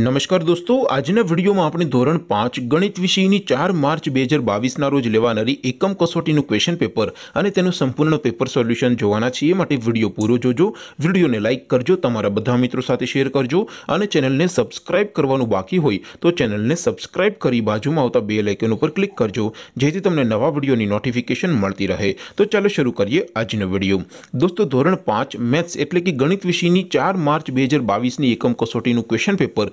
નમસ્કાર દોસ્તો આજના વિડિયોમાં આપણે ધોરણ 5 ગણિત વિષયની 4 માર્ચ 2022 ના રોજ લેવાનાર એકમ કસોટીનું ક્વેશ્ચન પેપર અને તેનું સંપૂર્ણ પેપર સોલ્યુશન જોવાના છે માટે વિડિયો પૂરો જોજો વિડિયોને લાઈક કરજો તમારા બધા મિત્રો સાથે શેર કરજો અને ચેનલને સબ્સ્ક્રાઇબ કરવાનું બાકી હોય તો ચેનલને સબ્સ્ક્રાઇબ કરી बाजूમાં આવતા બેલ આઇકન ઉપર ક્લિક કરજો જેથી તમને નવા વિડિયોની નોટિફિકેશન મળતી રહે તો ચાલો શરૂ કરીએ આજનો વિડિયો દોસ્તો ધોરણ 5 મેથ્સ એટલે કે ગણિત વિષયની 4 માર્ચ 2022 ની એકમ કસોટીનું ક્વેશ્ચન પેપર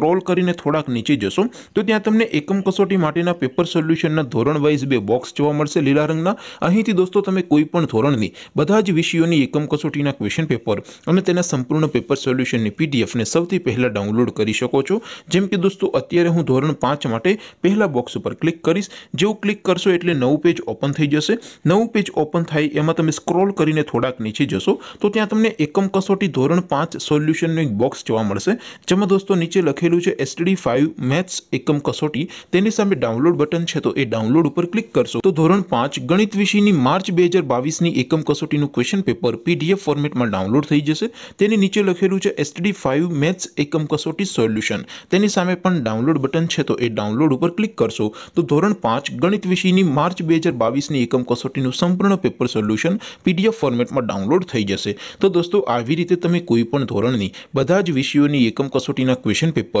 स्क्रॉल કરીને થોડાક નીચે જશો તો ત્યાં તમને એકમ કસોટી માટેના પેપર સોલ્યુશનના ધોરણ વાઇઝ બે બોક્સ જોવા મળશે લીલા રંગના અહીંથી દોસ્તો તમે કોઈ પણ ધોરણની બધા જ વિષયોની એકમ કસોટીના ક્વેશ્ચન પેપર અને તેના સંપૂર્ણ પેપર સોલ્યુશનની પીડીએફ ને સૌથી પહેલા ડાઉનલોડ કરી શકો છો જેમ કે દોસ્તો અત્યારે હું ધોરણ 5 માટે પહેલા બોક્સ ઉપર ક્લિક કરીશ જેવું ક્લિક કરશો એટલે નવું પેજ ઓપન થઈ જશે નવું પેજ ઓપન થઈ એમાં તમે સ્ક્રોલ કરીને થોડાક નીચે જશો તો ત્યાં તમને એકમ કસોટી ધોરણ 5 સોલ્યુશનનો એક બોક્સ જોવા મળશે જેમ કે દોસ્તો નીચે લખે છે STD 5 मैथ्स એકમ કસોટી તેની સામે ડાઉનલોડ બટન છે તો એ ડાઉનલોડ ઉપર ક્લિક કરશો તો ધોરણ 5 ગણિત વિષયની માર્ચ 2022 ની એકમ કસોટી નું ક્વેશ્ચન પેપર PDF ફોર્મેટ માં ડાઉનલોડ થઈ જશે તેની નીચે લખેલું છે STD 5 मैथ्स એકમ કસોટી સોલ્યુશન તેની સામે પણ ડાઉનલોડ બટન છે તો એ ડાઉનલોડ ઉપર ક્લિક કરશો તો ધોરણ 5 ગણિત વિષયની માર્ચ 2022 ની એકમ કસોટી નું સંપૂર્ણ પેપર સોલ્યુશન PDF ફોર્મેટ માં ડાઉનલોડ થઈ જશે તો દોસ્તો આવી રીતે તમે કોઈ પણ ધોરણની બધા જ વિષયોની એકમ કસોટીના ક્વેશ્ચન પેપર